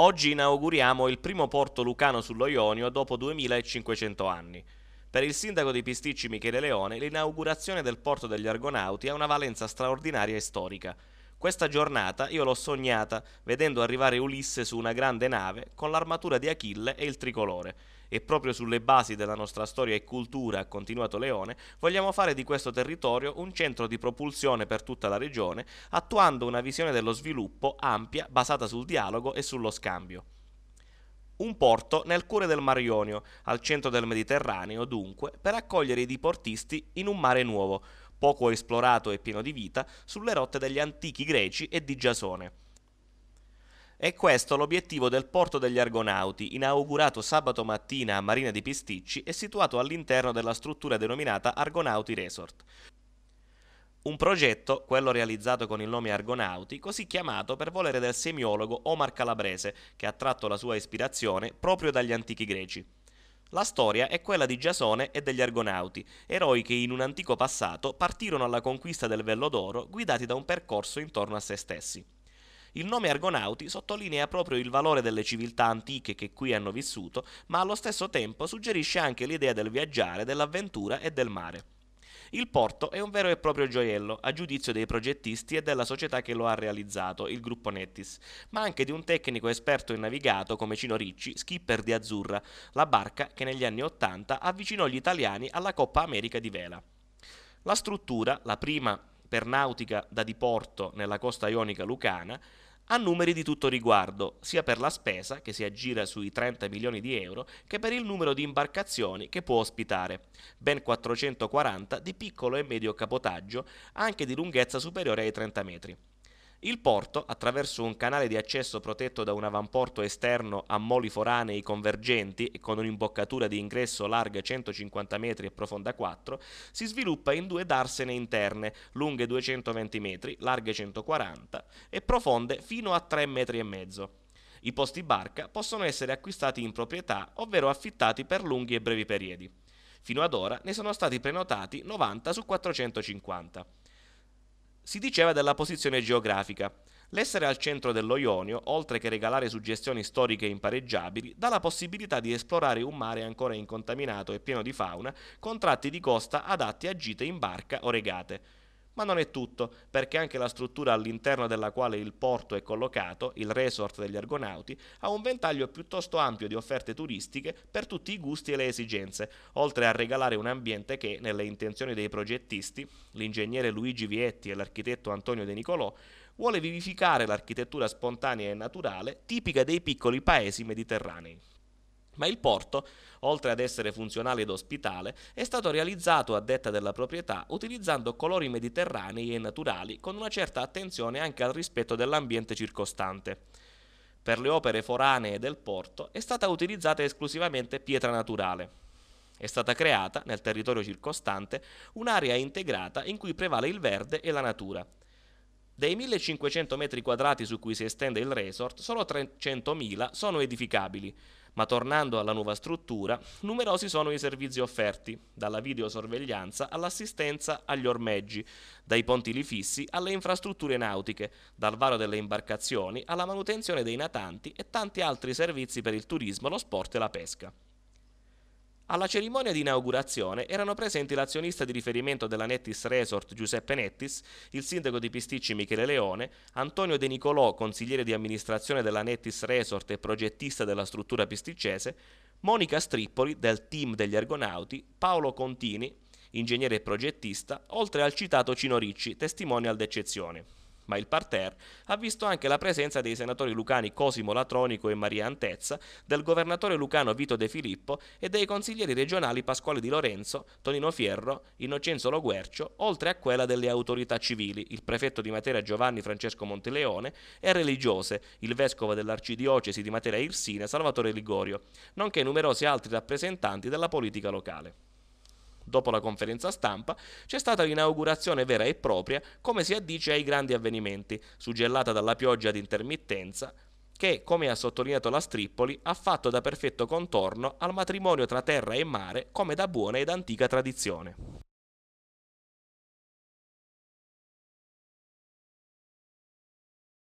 Oggi inauguriamo il primo porto lucano sullo Ionio dopo 2500 anni. Per il sindaco di Pisticci Michele Leone, l'inaugurazione del porto degli Argonauti ha una valenza straordinaria e storica. Questa giornata io l'ho sognata vedendo arrivare Ulisse su una grande nave con l'armatura di Achille e il tricolore. E proprio sulle basi della nostra storia e cultura, ha continuato Leone, vogliamo fare di questo territorio un centro di propulsione per tutta la regione, attuando una visione dello sviluppo ampia basata sul dialogo e sullo scambio. Un porto nel cuore del Mar Ionio, al centro del Mediterraneo, dunque, per accogliere i diportisti in un mare nuovo, poco esplorato e pieno di vita, sulle rotte degli antichi greci e di Giasone. È questo l'obiettivo del Porto degli Argonauti, inaugurato sabato mattina a Marina di Pisticci e situato all'interno della struttura denominata Argonauti Resort. Un progetto, quello realizzato con il nome Argonauti, così chiamato per volere del semiologo Omar Calabrese, che ha tratto la sua ispirazione proprio dagli antichi greci. La storia è quella di Giasone e degli Argonauti, eroi che in un antico passato partirono alla conquista del Vello d'Oro guidati da un percorso intorno a se stessi. Il nome Argonauti sottolinea proprio il valore delle civiltà antiche che qui hanno vissuto, ma allo stesso tempo suggerisce anche l'idea del viaggiare, dell'avventura e del mare. Il porto è un vero e proprio gioiello, a giudizio dei progettisti e della società che lo ha realizzato, il gruppo Nettis, ma anche di un tecnico esperto in navigato come Cino Ricci, skipper di Azzurra, la barca che negli anni Ottanta avvicinò gli italiani alla Coppa America di vela. La struttura, la prima per nautica da diporto nella costa ionica lucana, ha numeri di tutto riguardo, sia per la spesa, che si aggira sui 30 milioni di euro, che per il numero di imbarcazioni che può ospitare, ben 440 di piccolo e medio capotaggio, anche di lunghezza superiore ai 30 metri. Il porto, attraverso un canale di accesso protetto da un avamporto esterno a moli foranei convergenti e con un'imboccatura di ingresso larga 150 metri e profonda 4, si sviluppa in due darsene interne, lunghe 220 metri, larghe 140 e profonde fino a 3 metri e mezzo. I posti barca possono essere acquistati in proprietà, ovvero affittati per lunghi e brevi periodi. Fino ad ora ne sono stati prenotati 90 su 450. Si diceva della posizione geografica. L'essere al centro dello Ionio, oltre che regalare suggestioni storiche impareggiabili, dà la possibilità di esplorare un mare ancora incontaminato e pieno di fauna, con tratti di costa adatti a gite in barca o regate. Ma non è tutto, perché anche la struttura all'interno della quale il porto è collocato, il resort degli Argonauti, ha un ventaglio piuttosto ampio di offerte turistiche per tutti i gusti e le esigenze, oltre a regalare un ambiente che, nelle intenzioni dei progettisti, l'ingegnere Luigi Vietti e l'architetto Antonio De Nicolò, vuole vivificare l'architettura spontanea e naturale tipica dei piccoli paesi mediterranei. Ma il porto, oltre ad essere funzionale ed ospitale, è stato realizzato a detta della proprietà utilizzando colori mediterranei e naturali con una certa attenzione anche al rispetto dell'ambiente circostante. Per le opere foranee del porto è stata utilizzata esclusivamente pietra naturale. È stata creata, nel territorio circostante, un'area integrata in cui prevale il verde e la natura, dei 1500 metri quadrati su cui si estende il resort, solo 300.000 sono edificabili, ma tornando alla nuova struttura, numerosi sono i servizi offerti, dalla videosorveglianza all'assistenza agli ormeggi, dai pontili fissi alle infrastrutture nautiche, dal varo delle imbarcazioni alla manutenzione dei natanti e tanti altri servizi per il turismo, lo sport e la pesca. Alla cerimonia di inaugurazione erano presenti l'azionista di riferimento della Nettis Resort Giuseppe Nettis, il sindaco di Pisticci Michele Leone, Antonio De Nicolò, consigliere di amministrazione della Nettis Resort e progettista della struttura pisticcese, Monica Strippoli del team degli Argonauti, Paolo Contini, ingegnere e progettista, oltre al citato Cino Ricci, testimonial d'eccezione ma il parterre ha visto anche la presenza dei senatori lucani Cosimo Latronico e Maria Antezza, del governatore lucano Vito De Filippo e dei consiglieri regionali Pasquale Di Lorenzo, Tonino Fierro, Innocenzo Loguercio, oltre a quella delle autorità civili, il prefetto di Matera Giovanni Francesco Monteleone e religiose, il vescovo dell'arcidiocesi di Matera Irsina Salvatore Ligorio, nonché numerosi altri rappresentanti della politica locale. Dopo la conferenza stampa c'è stata l'inaugurazione vera e propria, come si addice ai grandi avvenimenti, suggellata dalla pioggia d'intermittenza che, come ha sottolineato la Strippoli, ha fatto da perfetto contorno al matrimonio tra terra e mare come da buona ed antica tradizione.